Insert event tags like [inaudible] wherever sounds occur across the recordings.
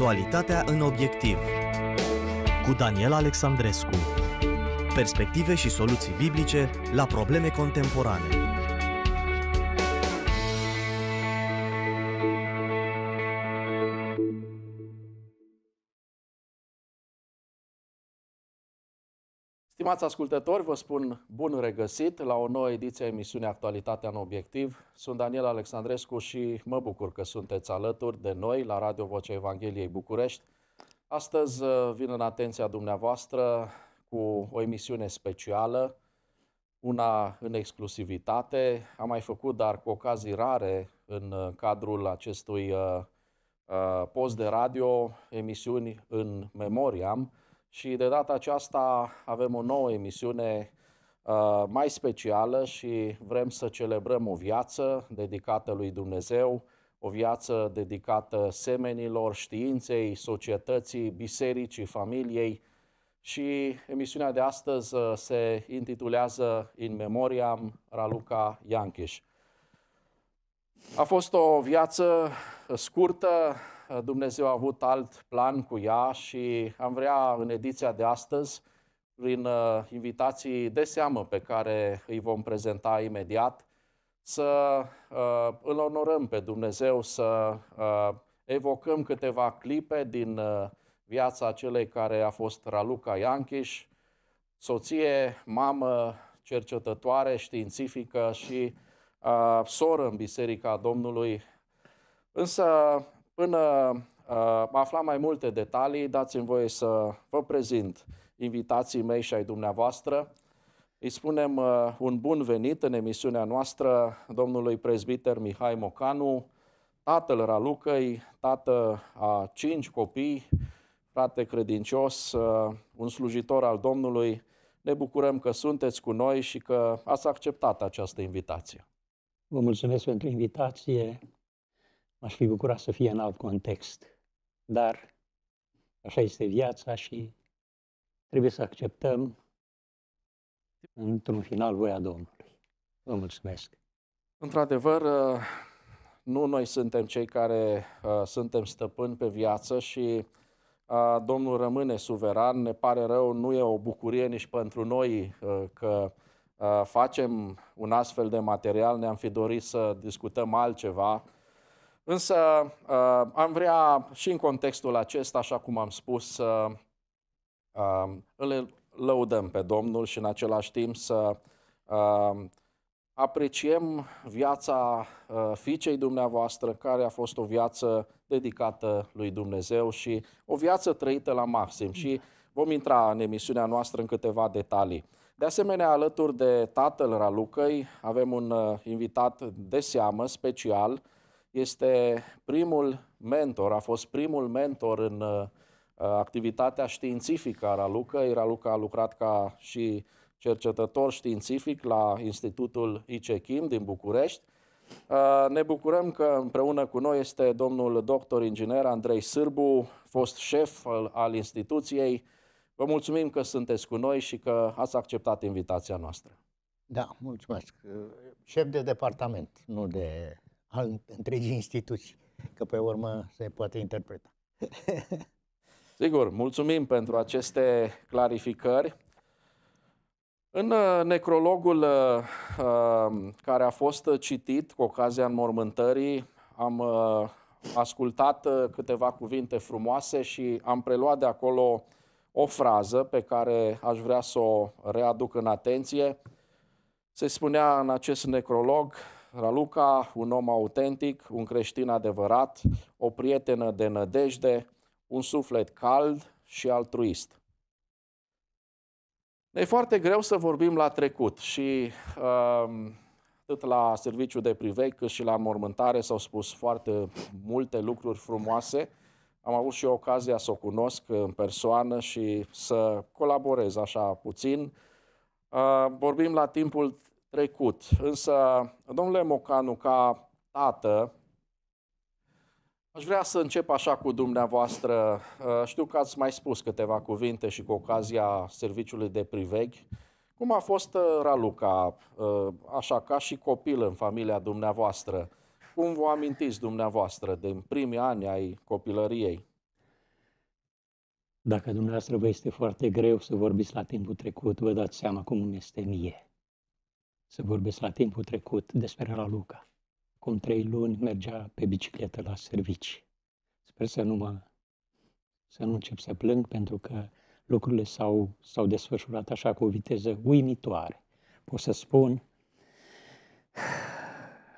Actualitatea în obiectiv cu Daniel Alexandrescu Perspective și soluții biblice la probleme contemporane Stimați ascultători, vă spun bun regăsit la o nouă ediție a emisiunii Actualitatea în Obiectiv. Sunt Daniel Alexandrescu și mă bucur că sunteți alături de noi la Radio Vocea Evangheliei București. Astăzi uh, vin în atenția dumneavoastră cu o emisiune specială, una în exclusivitate. Am mai făcut, dar cu ocazii rare, în cadrul acestui uh, uh, post de radio, emisiuni în memoriam, și de data aceasta avem o nouă emisiune uh, mai specială și vrem să celebrăm o viață dedicată lui Dumnezeu, o viață dedicată semenilor, științei, societății, bisericii, familiei. Și emisiunea de astăzi uh, se intitulează In Memoriam Raluca Iancheș. A fost o viață scurtă, Dumnezeu a avut alt plan cu ea și am vrea în ediția de astăzi, prin uh, invitații de seamă pe care îi vom prezenta imediat, să uh, îl onorăm pe Dumnezeu, să uh, evocăm câteva clipe din uh, viața celei care a fost Raluca Iancheș, soție, mamă, cercetătoare științifică și uh, soră în Biserica Domnului. Însă Până uh, aflam mai multe detalii, dați-mi voie să vă prezint invitații mei și ai dumneavoastră. Îi spunem uh, un bun venit în emisiunea noastră domnului prezbiter Mihai Mocanu, tatăl Ralucăi, tată a cinci copii, frate credincios, uh, un slujitor al Domnului. Ne bucurăm că sunteți cu noi și că ați acceptat această invitație. Vă mulțumesc pentru invitație. M-aș fi bucurat să fie în alt context, dar așa este viața și trebuie să acceptăm într-un final voia Domnului. Vă mulțumesc! Într-adevăr, uh, nu noi suntem cei care uh, suntem stăpâni pe viață și uh, Domnul rămâne suveran. Ne pare rău, nu e o bucurie nici pentru noi că facem un astfel de material. Ne-am fi dorit să discutăm altceva, Însă uh, am vrea și în contextul acesta, așa cum am spus, să uh, îl lăudăm pe Domnul și în același timp să uh, apreciem viața fiicei dumneavoastră, care a fost o viață dedicată lui Dumnezeu și o viață trăită la maxim. Și vom intra în emisiunea noastră în câteva detalii. De asemenea, alături de tatăl Ralucăi, avem un invitat de seamă special, este primul mentor, a fost primul mentor în uh, activitatea științifică a Raluca. Raluca a lucrat ca și cercetător științific la Institutul ICECHIM din București. Uh, ne bucurăm că împreună cu noi este domnul doctor inginer Andrei Sârbu, fost șef al, al instituției. Vă mulțumim că sunteți cu noi și că ați acceptat invitația noastră. Da, mulțumesc. Șef de departament, nu de al întregii instituții, că pe urmă se poate interpreta. [laughs] Sigur, mulțumim pentru aceste clarificări. În uh, necrologul uh, uh, care a fost citit cu ocazia înmormântării, am uh, ascultat uh, câteva cuvinte frumoase și am preluat de acolo o frază pe care aș vrea să o readuc în atenție. Se spunea în acest necrolog, Raluca, un om autentic, un creștin adevărat, o prietenă de nădejde, un suflet cald și altruist. Ne e foarte greu să vorbim la trecut și uh, atât la serviciu de privei cât și la mormântare s-au spus foarte multe lucruri frumoase. Am avut și eu ocazia să o cunosc în persoană și să colaborez așa puțin. Uh, vorbim la timpul trecut. Însă, domnule Mocanu, ca tată, aș vrea să încep așa cu dumneavoastră. Uh, știu că ați mai spus câteva cuvinte și cu ocazia serviciului de priveg. Cum a fost uh, Raluca, uh, așa ca și copil în familia dumneavoastră? Cum vă amintiți dumneavoastră din primii ani ai copilăriei? Dacă dumneavoastră vă este foarte greu să vorbiți la timpul trecut, vă dați seama cum îmi este mie să vorbesc la timpul trecut despre Raluca. Cum trei luni mergea pe bicicletă la servici. Sper să nu mă să nu încep să plâng pentru că lucrurile s-au, s-au desfășurat așa cu o viteză uimitoare. Pot să spun,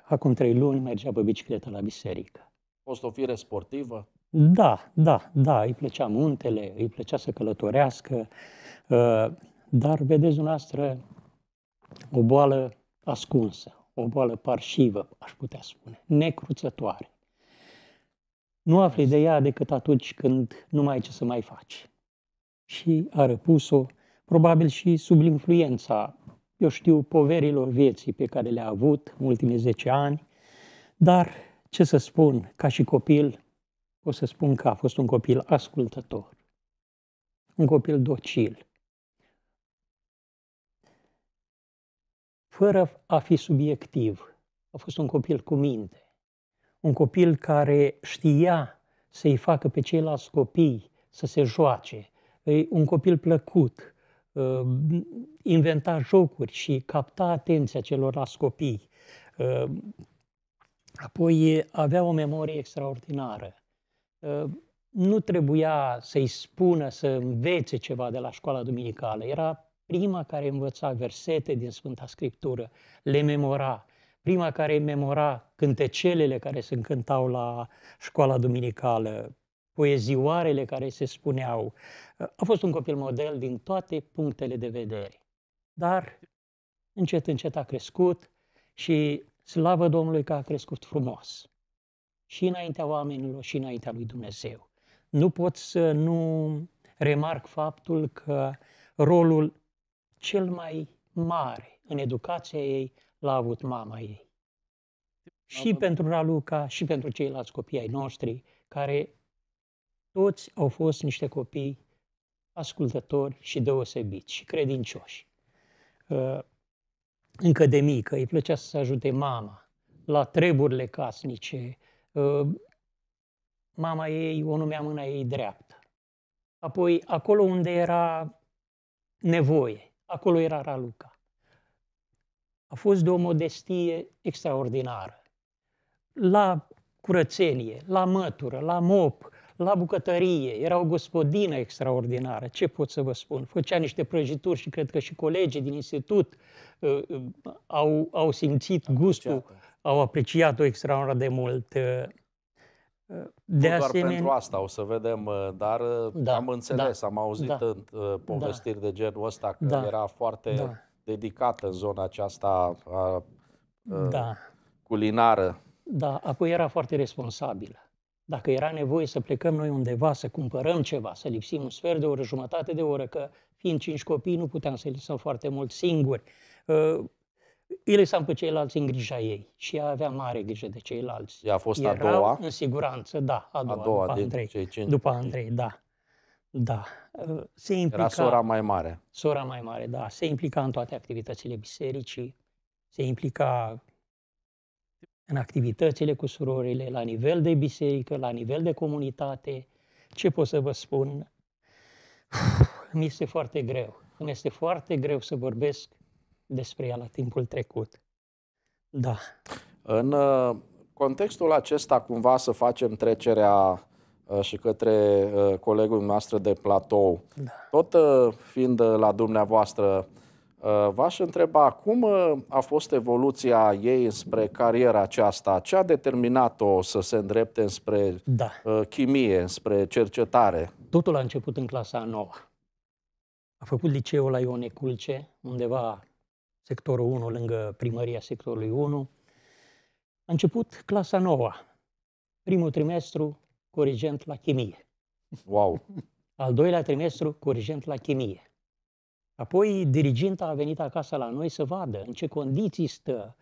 acum trei luni mergea pe bicicletă la biserică. A fost o fire sportivă? Da, da, da, îi plăcea muntele, îi plăcea să călătorească, uh, dar vedeți dumneavoastră, o boală ascunsă, o boală parșivă, aș putea spune, necruțătoare. Nu afli de ea decât atunci când nu mai ai ce să mai faci. Și a răpus-o, probabil și sub influența, eu știu, poverilor vieții pe care le-a avut în ultimii 10 ani, dar ce să spun, ca și copil, o să spun că a fost un copil ascultător, un copil docil, fără a fi subiectiv. A fost un copil cu minte, un copil care știa să-i facă pe ceilalți copii să se joace, un copil plăcut, ă, inventa jocuri și capta atenția celorlalți copii. Ă, apoi avea o memorie extraordinară. Ă, nu trebuia să-i spună să învețe ceva de la școala duminicală, era prima care învăța versete din Sfânta Scriptură, le memora, prima care memora cântecelele care se cântau la școala duminicală, poezioarele care se spuneau. A fost un copil model din toate punctele de vedere. Dar încet, încet a crescut și slavă Domnului că a crescut frumos. Și înaintea oamenilor și înaintea lui Dumnezeu. Nu pot să nu remarc faptul că rolul cel mai mare în educația ei l-a avut mama ei. Și pentru Raluca, și pentru ceilalți copii ai noștri, care toți au fost niște copii ascultători și deosebiți și credincioși. Uh, încă de mică îi plăcea să ajute mama la treburile casnice. Uh, mama ei o numea mâna ei dreaptă. Apoi, acolo unde era nevoie, Acolo era Raluca. A fost de o modestie extraordinară. La curățenie, la mătură, la mop, la bucătărie, era o gospodină extraordinară, ce pot să vă spun. Făcea niște prăjituri și cred că și colegii din institut uh, uh au, au simțit gustul, au apreciat-o extraordinar de mult. Uh, de nu asemenea, doar pentru asta, o să vedem, uh, dar uh, da, am înțeles, da, am auzit da, în, uh, da. povestiri da, de genul ăsta că da, era foarte da. dedicată în zona aceasta a, a, da. culinară. Da, apoi era foarte responsabilă. Dacă era nevoie să plecăm noi undeva, să cumpărăm ceva, să lipsim un sfert de oră, jumătate de oră, că fiind cinci copii nu puteam să lipsăm foarte mult singuri îi lăsam pe ceilalți în grija ei și ea avea mare grijă de ceilalți. Ea a fost Erau a doua? în siguranță, da, a doua, a doua după de Andrei. Cei cinci după Andrei, da. Da. Se implica, Era sora mai mare. Sora mai mare, da. Se implica în toate activitățile bisericii, se implica în activitățile cu surorile, la nivel de biserică, la nivel de comunitate. Ce pot să vă spun? Mi este foarte greu. Mi este foarte greu să vorbesc despre ea la timpul trecut. Da. În uh, contextul acesta, cumva să facem trecerea uh, și către uh, colegul noastră de platou. Da. Tot fiind la dumneavoastră, v-aș întreba cum a fost evoluția ei spre cariera aceasta? Ce a determinat-o să se îndrepte spre da. chimie, spre cercetare? Totul a început în clasa a noua. A făcut liceul la Ione Culce, undeva sectorul 1, lângă primăria sectorului 1. A început clasa nouă, primul trimestru corigent la chimie. Wow! Al doilea trimestru corigent la chimie. Apoi diriginta a venit acasă la noi să vadă în ce condiții stă,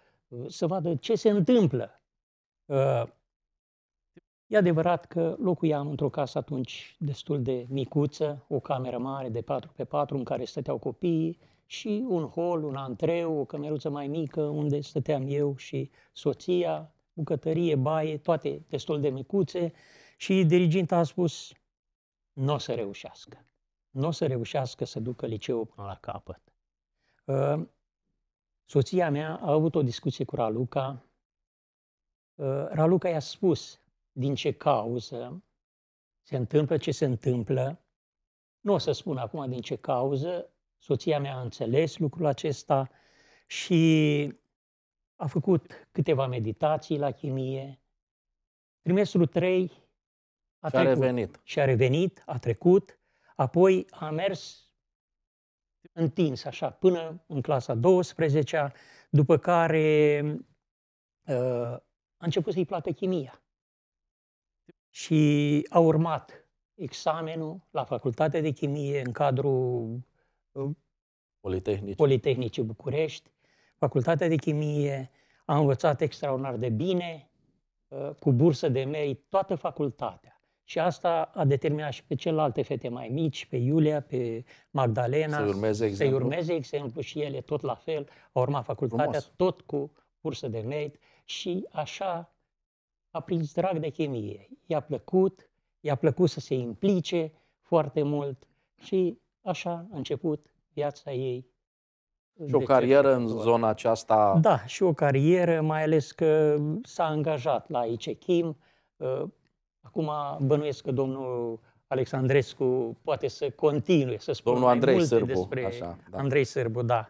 să vadă ce se întâmplă. Ă, e adevărat că locuiam într-o casă atunci destul de micuță, o cameră mare de 4 pe 4 în care stăteau copiii, și un hol, un antreu, o cameruță mai mică unde stăteam eu și soția, bucătărie, baie, toate destul de micuțe și diriginta a spus, nu o să reușească. Nu o să reușească să ducă liceul până la capăt. Ă, soția mea a avut o discuție cu Raluca. Ă, Raluca i-a spus din ce cauză se întâmplă ce se întâmplă. Nu o să spun acum din ce cauză, Soția mea a înțeles lucrul acesta și a făcut câteva meditații la chimie. Trimestrul 3 a și trecut. A revenit. Și a revenit, a trecut, apoi a mers întins așa până în clasa 12 după care uh, a început să-i placă chimia. Și a urmat examenul la facultatea de chimie în cadrul Politehnici. Politehnicii București, Facultatea de Chimie, a învățat extraordinar de bine, uh, cu bursă de merit, toată facultatea. Și asta a determinat și pe celelalte fete mai mici, pe Iulia, pe Magdalena, să urmeze exemplu, să urmeze exemplu și ele tot la fel, au urmat facultatea Frumos. tot cu bursă de merit și așa a prins drag de chimie. I-a plăcut, i-a plăcut să se implice foarte mult și Așa a început viața ei. Și o carieră în zona aceasta. Da, și o carieră, mai ales că s-a angajat la ICHIM. Uh, acum bănuiesc că domnul Alexandrescu poate să continue să spună mai multe Sârbu, despre așa, da. Andrei Sârbu, da.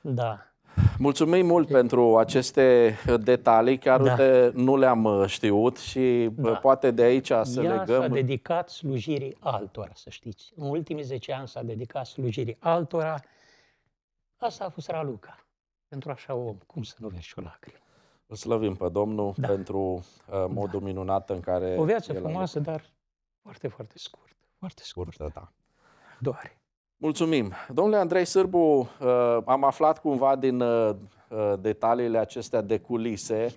da. Mulțumim mult pentru aceste detalii, chiar da. de, nu le-am uh, știut și uh, da. poate de aici să Ea legăm... s-a dedicat slujirii altora, să știți. În ultimii 10 ani s-a dedicat slujirii altora. Asta a fost Raluca. Pentru așa om, cum să nu verși o lacrimă. Îl slăvim pe Domnul da. pentru uh, da. modul da. minunat în care... O viață frumoasă, dar foarte, foarte scurtă. Foarte scurtă, scurtă da. Doare. Mulțumim. Domnule Andrei Sârbu, uh, am aflat cumva din uh, uh, detaliile acestea de culise.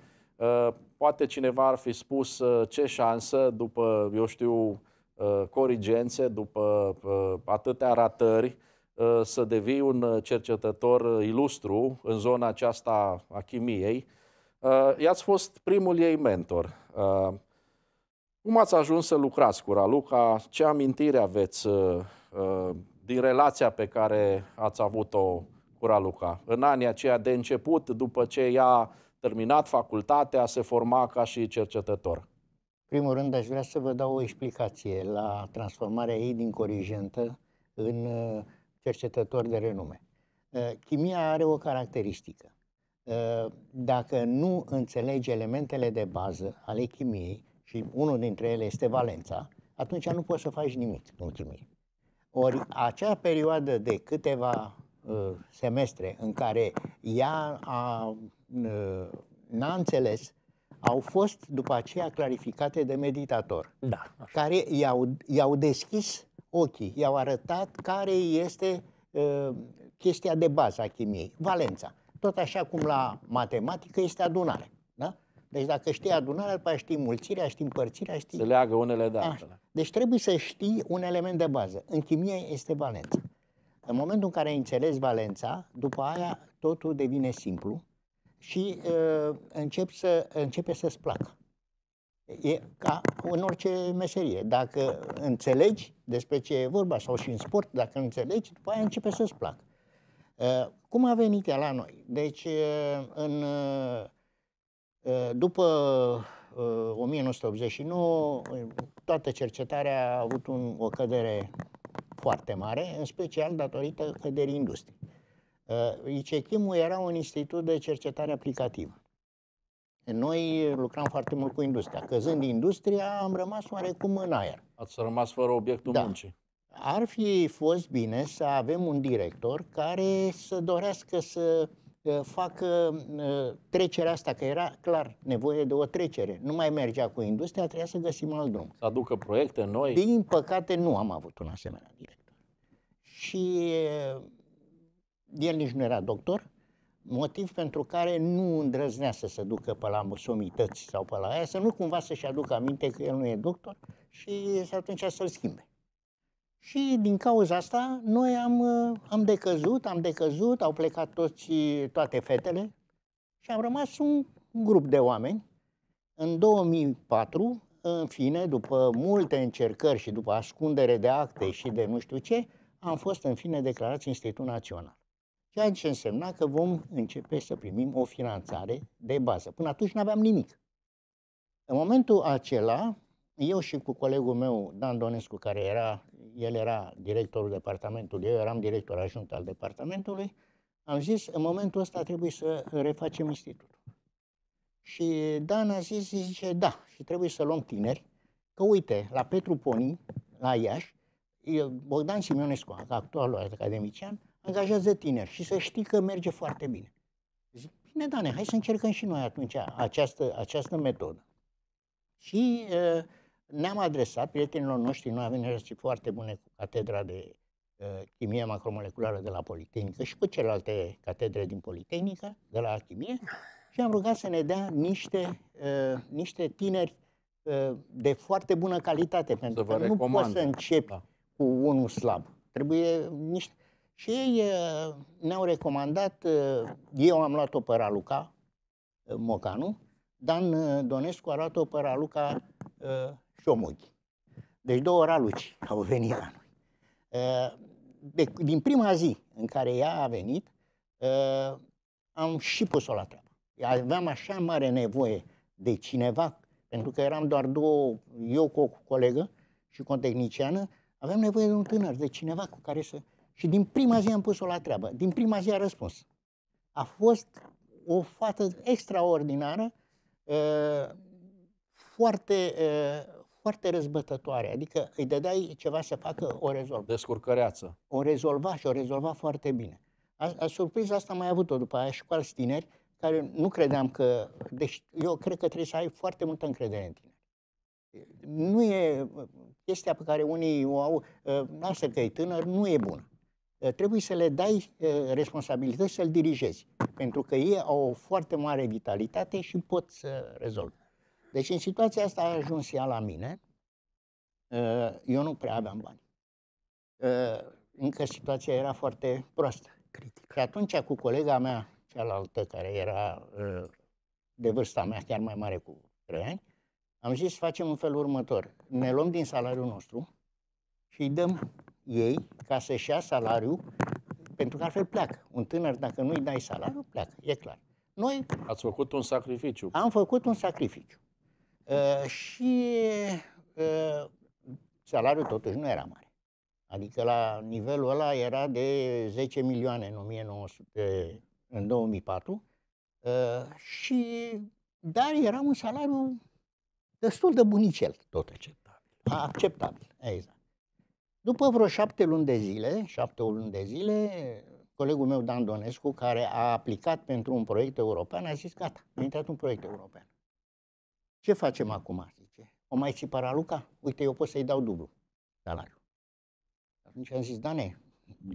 Poate cineva ar fi spus ce șansă după, eu știu, corigențe, după atâtea ratări, să devii un cercetător ilustru în zona aceasta a chimiei. I-ați fost primul ei mentor. Cum ați ajuns să lucrați cu Raluca? Ce amintiri aveți din relația pe care ați avut-o cu Raluca. În anii aceia de început, după ce ea terminat facultatea, se forma ca și cercetător. Primul rând, aș vrea să vă dau o explicație la transformarea ei din corigentă în uh, cercetător de renume. Uh, chimia are o caracteristică. Uh, dacă nu înțelegi elementele de bază ale chimiei, și unul dintre ele este valența, atunci nu poți să faci nimic în chimie. Ori acea perioadă de câteva uh, semestre în care ea a, uh, n-a înțeles au fost după aceea clarificate de meditator, da, așa. care i-au, i-au deschis ochii, i-au arătat care este uh, chestia de bază a chimiei, valența. Tot așa cum la matematică este adunare. Deci dacă știi adunarea, după aia știi mulțirea, știi împărțirea, știi... Se leagă unele de altele. Deci trebuie să știi un element de bază. În chimie este valența. În momentul în care înțelegi valența, după aia totul devine simplu și uh, încep să, începe să-ți placă. E ca în orice meserie. Dacă înțelegi despre ce e vorba sau și în sport, dacă înțelegi, după aia începe să-ți placă. Uh, cum a venit ea la noi? Deci, uh, în... Uh, Eh, după 1989, eh, toată cercetarea a avut un, o cădere foarte mare, în special datorită căderii industriei. Eh, icecim ul era un institut de cercetare aplicativă. Noi lucram foarte mult cu industria. Căzând industria, am rămas oarecum în aer. Ați rămas fără obiectul da. muncii. Ar fi fost bine să avem un director care să dorească să fac ă, trecerea asta, că era clar nevoie de o trecere. Nu mai mergea cu industria, trebuia să găsim alt drum. Să aducă proiecte noi? Din păcate nu am avut un asemenea director. Și el nici nu era doctor, motiv pentru care nu îndrăznea să se ducă pe la somități sau pe la aia, să nu cumva să-și aducă aminte că el nu e doctor și atunci să-l schimbe. Și din cauza asta noi am, uh, am decăzut, am decăzut, au plecat toți, toate fetele și am rămas un grup de oameni. În 2004, în fine, după multe încercări și după ascundere de acte și de nu știu ce, am fost în fine declarați Institut Național. Ceea ce însemna că vom începe să primim o finanțare de bază. Până atunci nu aveam nimic. În momentul acela, eu și cu colegul meu, Dan Donescu, care era, el era directorul departamentului, eu eram director ajunt al departamentului, am zis, în momentul ăsta trebuie să refacem institutul. Și Dan a zis, zice, da, și trebuie să luăm tineri, că uite, la Petru Poni, la Iași, Bogdan Simionescu, actualul academician, angajează tineri și să știi că merge foarte bine. Zic, bine, Dane, hai să încercăm și noi atunci această, această metodă. Și uh, ne-am adresat prietenilor noștri, noi avem relații foarte bune cu catedra de uh, chimie macromoleculară de la Politehnică și cu celelalte catedre din Politehnică, de la chimie, și am rugat să ne dea niște, uh, niște tineri uh, de foarte bună calitate, pentru că nu poți să începi da. cu unul slab. Trebuie niște... Și ei uh, ne-au recomandat, uh, eu am luat-o pe Raluca uh, Mocanu, Dan uh, Donescu a luat-o pe Raluca uh, șomughi. Deci două raluci [laughs] au venit la noi. Eh, de, deci, din prima zi în care ea a venit, eh, am și pus-o la treabă. Aveam așa mare nevoie de cineva, pentru că eram doar două, eu cu o colegă și cu o tehniciană, aveam nevoie de un tânăr, de cineva cu care să... Și din prima zi am pus-o la treabă. Din prima zi a răspuns. A fost o fată extraordinară, eh, foarte foarte răzbătătoare, adică îi dădeai ceva să facă, o rezolvă. Descurcăreață. O rezolva și o rezolva foarte bine. A, a surpriza asta mai avut-o după aia și cu alți tineri care nu credeam că... Deci eu cred că trebuie să ai foarte multă încredere în tine. Nu e chestia pe care unii o au, ă, lasă că e tânăr, nu e bună. Ă, trebuie să le dai ă, responsabilități să-l dirigezi, pentru că ei au o foarte mare vitalitate și pot să rezolve. Deci în situația asta a ajuns ea la mine. Ă, eu nu prea aveam bani. Ă, încă situația era foarte proastă. Critic. Și atunci cu colega mea, cealaltă, care era ă, de vârsta mea, chiar mai mare cu 3 ani, am zis facem un felul următor. Ne luăm din salariul nostru și îi dăm ei ca să-și ia salariul, pentru că altfel pleacă. Un tânăr, dacă nu-i dai salariul, pleacă, e clar. Noi... Ați făcut un sacrificiu. Am făcut un sacrificiu. Uh, și uh, salariul totuși nu era mare. Adică la nivelul ăla era de 10 milioane în, 1900, în 2004 uh, eh, și dar era un salariu destul de bunicel Tot Acceptabil. Acceptabil, exact. După vreo șapte luni de zile, șapte luni de zile, colegul meu Dan Donescu, care a aplicat pentru un proiect european, a zis gata, a intrat un proiect european. Ce facem acum? Zice. O mai ții paraluca? Uite, eu pot să-i dau dublu salariul. Atunci am zis, Dane,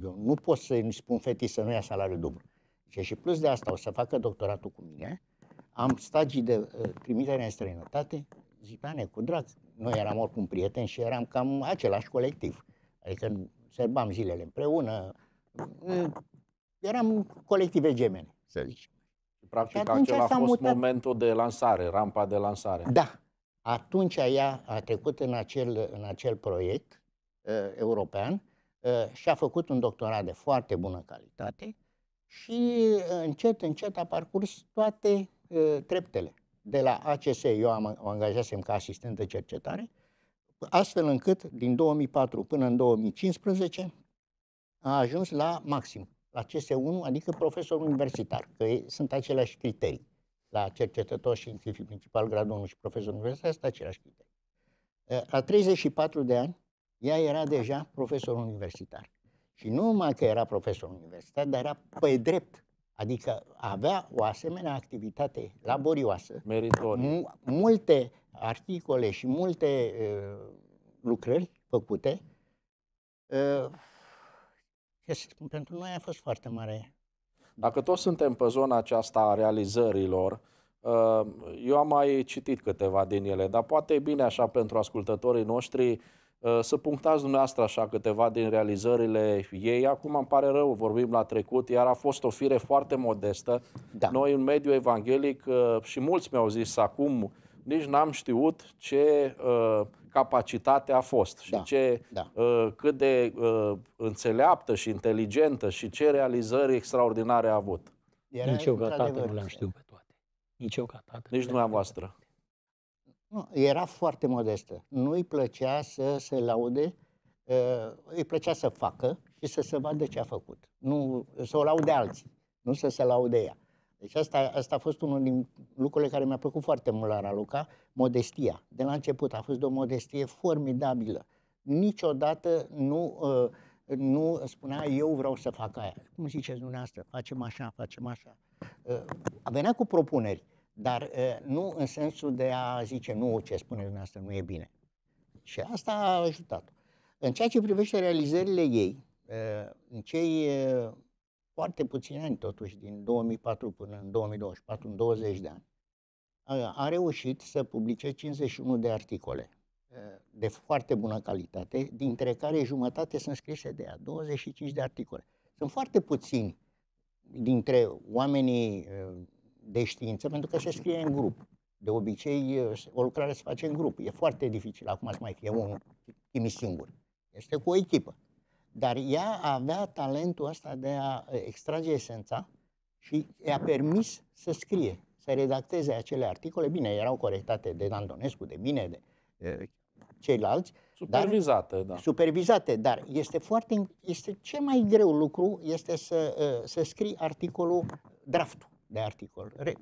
eu nu pot să-i spun fetii să nu ia salariu dublu. Zice, și plus de asta o să facă doctoratul cu mine, am stagii de uh, trimitere în străinătate, zic, Dane, cu drag, noi eram oricum prieteni și eram cam același colectiv. Adică sărbam zilele împreună, eram colective gemene, să zicem practic, acela a fost mutat... momentul de lansare, rampa de lansare. Da. Atunci ea a trecut în acel, în acel proiect uh, european uh, și a făcut un doctorat de foarte bună calitate și uh, încet, încet a parcurs toate uh, treptele. De la ACS eu am, o angajasem ca asistent de cercetare, astfel încât din 2004 până în 2015 a ajuns la maxim la CS1, adică profesor universitar, că sunt aceleași criterii. La cercetător științific principal, gradul 1 și profesor universitar sunt aceleași criterii. La 34 de ani, ea era deja profesor universitar. Și nu numai că era profesor universitar, dar era pe drept. Adică avea o asemenea activitate laborioasă, Meritorie. multe articole și multe uh, lucrări făcute, uh, pentru noi a fost foarte mare. Dacă toți suntem pe zona aceasta a realizărilor, uh, eu am mai citit câteva din ele, dar poate e bine așa pentru ascultătorii noștri uh, să punctați dumneavoastră așa câteva din realizările ei. Acum îmi pare rău, vorbim la trecut, iar a fost o fire foarte modestă. Da. Noi în mediul evanghelic uh, și mulți mi-au zis acum nici n-am știut ce uh, capacitate a fost și da, ce, da. Uh, cât de uh, înțeleaptă și inteligentă și ce realizări extraordinare a avut. Era Nici eu ca tată nu le-am știut pe toate. Nici eu ca tată. Nici dumneavoastră. Nu, era foarte modestă. Nu îi plăcea să se laude, uh, îi plăcea să facă și să se vadă ce a făcut. Nu să o laude alții, nu să se laude ea. Deci asta, asta a fost unul din lucrurile care mi-a plăcut foarte mult la Raluca, modestia. De la început a fost de o modestie formidabilă. Niciodată nu, uh, nu spunea eu vreau să fac aia. Cum ziceți dumneavoastră, facem așa, facem așa. A uh, venea cu propuneri, dar uh, nu în sensul de a zice nu, ce spuneți dumneavoastră nu e bine. Și asta a ajutat -o. În ceea ce privește realizările ei, în cei foarte puțini ani, totuși, din 2004 până în 2024, în 20 de ani, a, a reușit să publice 51 de articole de foarte bună calitate, dintre care jumătate sunt scrise de ea, 25 de articole. Sunt foarte puțini dintre oamenii de știință, pentru că se scrie în grup. De obicei, o lucrare se face în grup. E foarte dificil acum să mai fie un chimist singur. Este cu o echipă. Dar ea avea talentul ăsta de a extrage esența și i-a permis să scrie, să redacteze acele articole. Bine, erau corectate de Dan Donescu, de mine, de, ceilalți. Supervizate, dar, da. Supervizate, dar este foarte. Este ce mai greu lucru este să, să scrii articolul, draftul de articol. Re,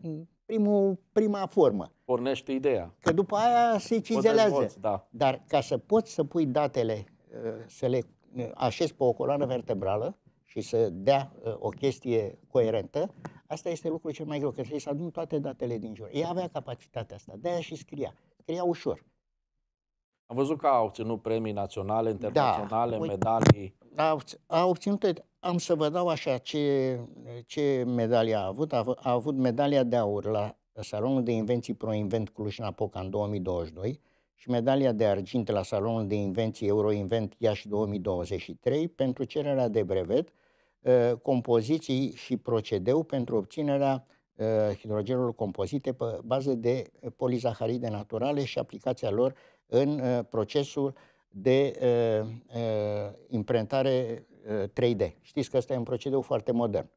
primul, prima formă. Pornește ideea. Că după aia se cizelează. da. Dar ca să poți să pui datele, să le Uh, așez pe o coloană vertebrală și să dea uh, o chestie coerentă, asta este lucrul cel mai greu, că trebuie să adun toate datele din jur. Ea avea capacitatea asta, de și scria. Scria ușor. Am văzut că a obținut premii naționale, da. internaționale, da, medalii. A, a obținut, am să vă dau așa ce, ce medalie a avut. A, a avut medalia de aur la Salonul de Invenții ProInvent Cluj-Napoca în 2022 și medalia de argint la Salonul de Invenții Euroinvent Iași 2023 pentru cererea de brevet, uh, compoziții și procedeu pentru obținerea uh, hidrogenului compozite pe bază de polizaharide naturale și aplicația lor în uh, procesul de imprentare 3D. Știți că ăsta e un procedeu foarte modern.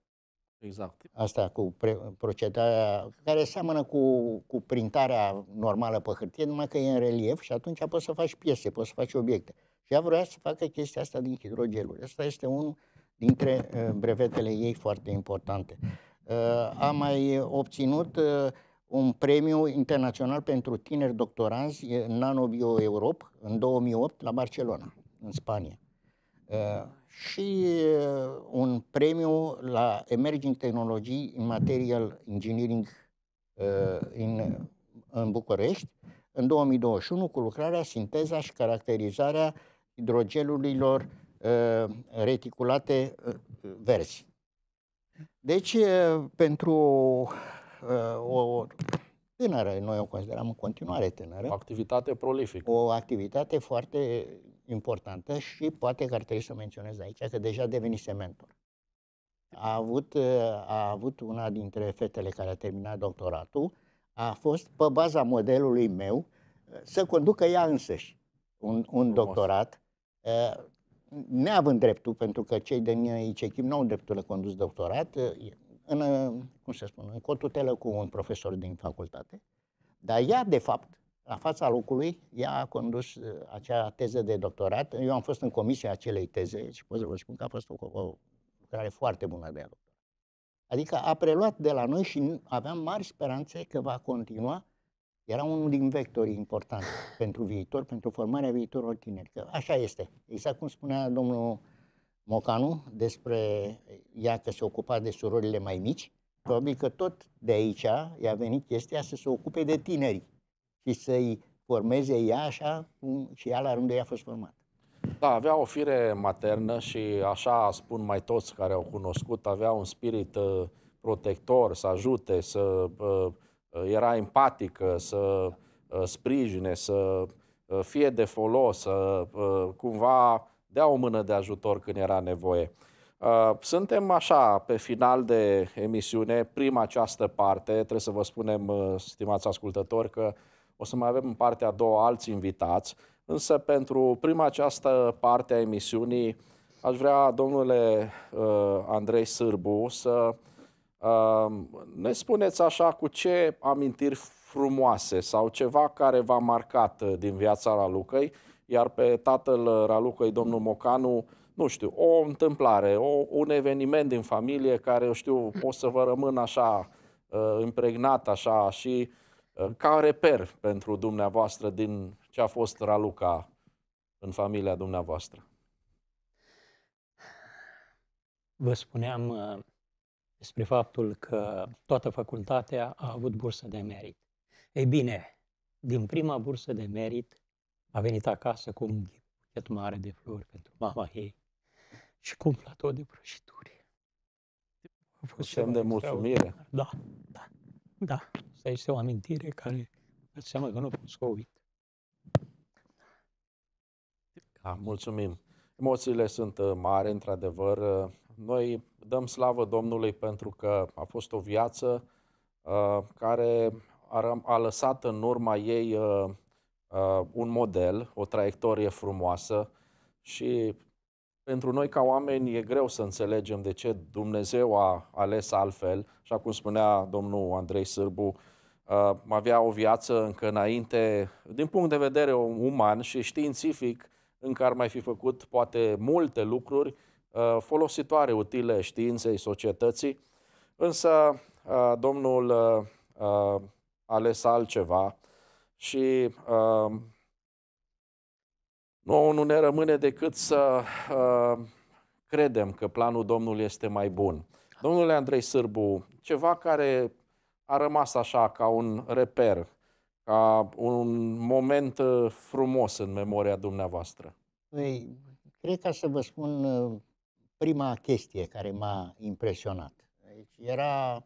Exact. Asta cu pre- procedarea care seamănă cu, cu printarea normală pe hârtie, numai că e în relief și atunci poți să faci piese, poți să faci obiecte. Și ea vrea să facă chestia asta din hidrogeluri. Asta este unul dintre uh, brevetele ei foarte importante. Uh, a mai obținut uh, un premiu internațional pentru tineri doctoranzi Nanobio Europe în 2008 la Barcelona, în Spania și uh, un premiu la Emerging Technology in Material Engineering uh, uh, în, in București în 2021 cu lucrarea Sinteza și caracterizarea hidrogelurilor reticulate verzi. Deci, pentru o tânără, noi o considerăm în continuare tânără. O activitate prolifică. O activitate foarte importantă și poate că ar trebui să o menționez aici, că deja devenise mentor. A avut, a avut una dintre fetele care a terminat doctoratul, a fost pe baza modelului meu să conducă ea însăși un, un doctorat, neavând dreptul, pentru că cei din ICECHIM nu au dreptul de condus doctorat, în, cum să spun, în cotutelă cu un profesor din facultate, dar ea, de fapt, la fața locului, ea a condus uh, acea teză de doctorat. Eu am fost în comisia acelei teze și pot să vă spun că a fost o, o lucrare foarte bună de doctor. Adică a preluat de la noi și aveam mari speranțe că va continua. Era unul din vectorii importanti [laughs] pentru viitor, pentru formarea viitorilor tineri. Că așa este. Exact cum spunea domnul Mocanu despre ea că se ocupa de surorile mai mici, probabil că tot de aici i-a venit chestia să se ocupe de tineri și să-i formeze ea așa cum și ea la rândul ei a fost formată. Da, avea o fire maternă și așa spun mai toți care au cunoscut, avea un spirit uh, protector, să ajute, să uh, era empatică, să uh, sprijine, să fie de folos, să cumva dea o mână de ajutor când era nevoie. Suntem așa pe final de emisiune, prima această parte. Trebuie să vă spunem, stimați ascultători, că o să mai avem în partea a doua alți invitați, însă pentru prima această parte a emisiunii aș vrea, domnule uh, Andrei Sârbu, să uh, ne spuneți așa cu ce amintiri frumoase sau ceva care v-a marcat uh, din viața Ralucăi, iar pe tatăl uh, Ralucăi, domnul Mocanu, nu știu, o întâmplare, o, un eveniment din familie care, eu știu, o să vă rămână așa uh, impregnat așa și Uh, ca reper pentru dumneavoastră din ce a fost Raluca în familia dumneavoastră? Vă spuneam uh, despre faptul că toată facultatea a avut bursă de merit. Ei bine, din prima bursă de merit a venit acasă cu un buchet mare de flori pentru mama ei și cu un platou de prăjituri. A fost semn de mulțumire. Da, da, da. Asta este o amintire care îți seama că nu pot să o uit. Da, mulțumim. Emoțiile sunt uh, mari, într-adevăr. Uh, noi dăm slavă Domnului pentru că a fost o viață uh, care a, a lăsat în urma ei uh, uh, un model, o traiectorie frumoasă și pentru noi ca oameni e greu să înțelegem de ce Dumnezeu a ales altfel, așa cum spunea domnul Andrei Sârbu, uh, Uh, avea o viață încă înainte, din punct de vedere uman și științific, încă ar mai fi făcut poate multe lucruri uh, folositoare, utile științei, societății, însă uh, domnul a ales altceva și nouă nu ne rămâne decât să credem că planul Domnului este mai bun. Domnule Andrei Sârbu, ceva care a rămas așa ca un reper, ca un moment uh, frumos în memoria dumneavoastră? Păi, cred ca să vă spun uh, prima chestie care m-a impresionat. Deci era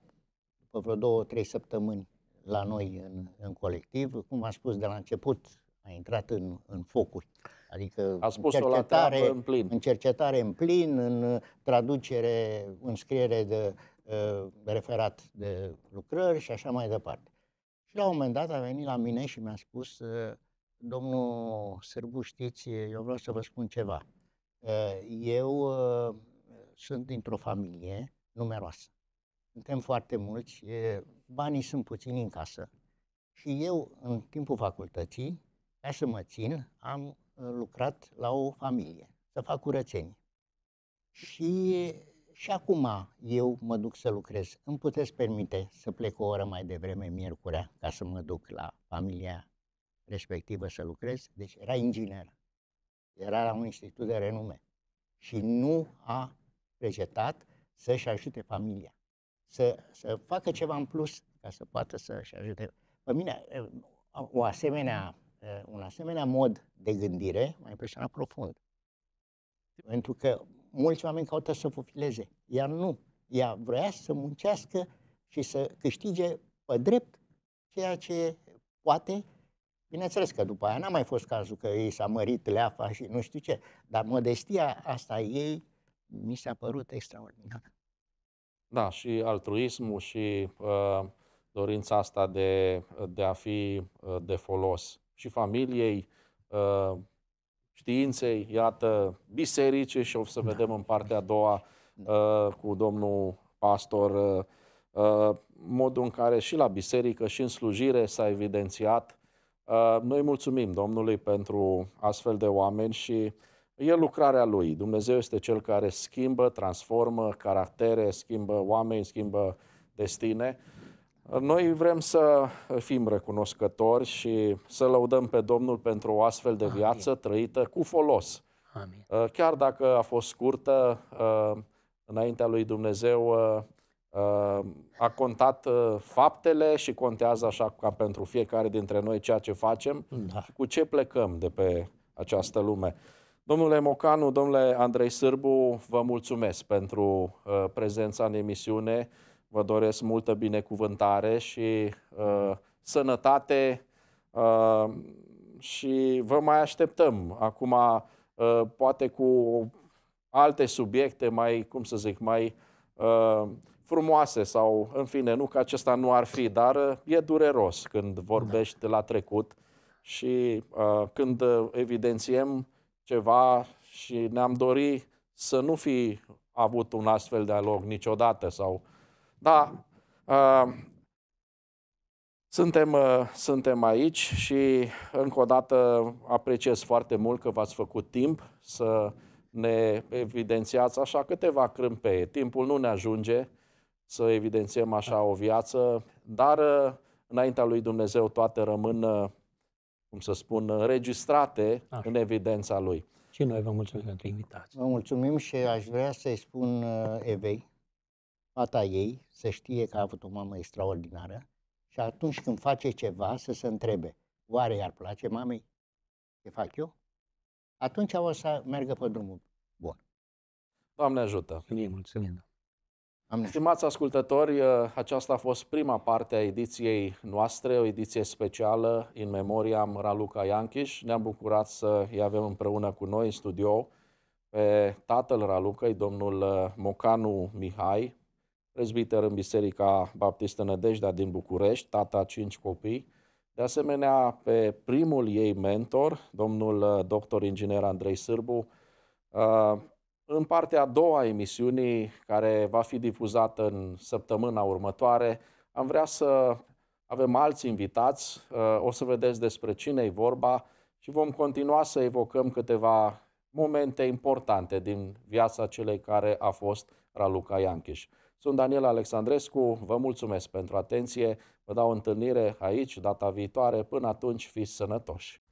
după vreo două, trei săptămâni la noi în, în colectiv. Cum am spus de la început, a intrat în, în focuri. Adică a spus în, cercetare, în, plin. în cercetare în plin, în traducere, în scriere de Uh, referat de lucrări și așa mai departe. Și la un moment dat a venit la mine și mi-a spus, uh, domnul Sârbu, știți, eu vreau să vă spun ceva. Uh, eu sunt dintr-o familie numeroasă. Suntem foarte mulți, banii sunt puțini în casă. Și eu, în timpul facultății, ca să mă țin, am lucrat la o familie, să fac curățenie. Și și acum eu mă duc să lucrez. Îmi puteți permite să plec o oră mai devreme miercurea ca să mă duc la familia respectivă să lucrez? Deci era inginer. Era la un institut de renume. Și nu a pregetat să-și ajute familia. Să, să facă ceva în plus ca să poată să-și ajute. Pe mine, o asemenea, un asemenea mod de gândire m-a impresionat profund. Pentru că mulți oameni caută să fufileze. Iar nu, ea vrea să muncească și să câștige pe drept ceea ce poate. Bineînțeles că după aia n-a mai fost cazul că ei s-a mărit leafa și nu știu ce, dar modestia asta ei mi s-a părut extraordinară. Da, și altruismul și uh, dorința asta de, de a fi uh, de folos și familiei, uh, științei, iată, biserice și o să da. vedem în partea a doua da. uh, cu domnul pastor uh, uh, modul în care și la biserică și în slujire s-a evidențiat. Uh, noi mulțumim Domnului pentru astfel de oameni și e lucrarea Lui. Dumnezeu este Cel care schimbă, transformă caractere, schimbă oameni, schimbă destine. Noi vrem să fim recunoscători și să lăudăm pe Domnul pentru o astfel de Amin. viață trăită cu folos. Amin. Uh, chiar dacă a fost scurtă, uh, înaintea lui Dumnezeu uh, a contat faptele și contează așa ca pentru fiecare dintre noi ceea ce facem da. și cu ce plecăm de pe această lume. Domnule Mocanu, domnule Andrei Sârbu, vă mulțumesc pentru prezența în emisiune. Vă doresc multă binecuvântare și uh, sănătate uh, și vă mai așteptăm. Acum, uh, poate cu alte subiecte mai, cum să zic, mai uh, frumoase sau, în fine, nu că acesta nu ar fi, dar uh, e dureros când da. vorbești la trecut și uh, când uh, evidențiem ceva și ne-am dorit să nu fi avut un astfel de dialog niciodată sau da, uh, suntem, uh, suntem aici și încă o dată apreciez foarte mult că v-ați făcut timp să ne evidențiați așa câteva crâmpeie. Timpul nu ne ajunge să evidențiem așa o viață, dar uh, înaintea lui Dumnezeu toate rămân, uh, cum să spun, înregistrate așa. în evidența lui. Și noi vă mulțumim pentru invitație. Vă mulțumim și aș vrea să-i spun uh, Evei fata ei să știe că a avut o mamă extraordinară și atunci când face ceva să se întrebe, oare i-ar place mamei ce fac eu? Atunci o să meargă pe drumul bun. Doamne ajută! Mulțumim, mulțumim! Doamne Stimați ascultători, aceasta a fost prima parte a ediției noastre, o ediție specială în memoria Raluca Ianchiș. Ne-am bucurat să îi avem împreună cu noi în studio pe tatăl Ralucăi, domnul Mocanu Mihai, prezbiter în Biserica Baptistă Nădejdea din București, tata cinci copii. De asemenea, pe primul ei mentor, domnul uh, doctor inginer Andrei Sârbu, uh, în partea a doua a emisiunii, care va fi difuzată în săptămâna următoare, am vrea să avem alți invitați, uh, o să vedeți despre cine e vorba și vom continua să evocăm câteva momente importante din viața celei care a fost Raluca Iancheș. Sunt Daniel Alexandrescu, vă mulțumesc pentru atenție, vă dau întâlnire aici data viitoare, până atunci fiți sănătoși!